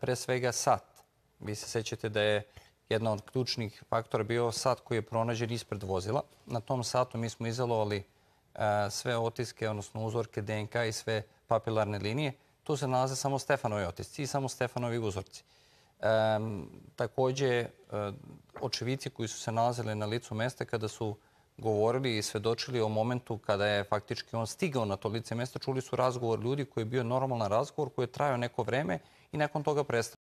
pre svega sat. Vi se sećate da je jedna od ključnih faktora bio sat koji je pronađen ispred vozila. Na tom satu mi smo izalovali e, sve otiske, odnosno uzorke DNK i sve papilarne linije. Tu se nalaze samo Stefanovi otisci i samo Stefanovi uzorci. E, takođe, e, očevici koji su se nalazili na licu mesta kada su govorili i svedočili o momentu kada je faktički on stigao na to lice mesta. Čuli su razgovor ljudi koji je bio normalan razgovor koji je trajao neko vreme i nakon toga prestao.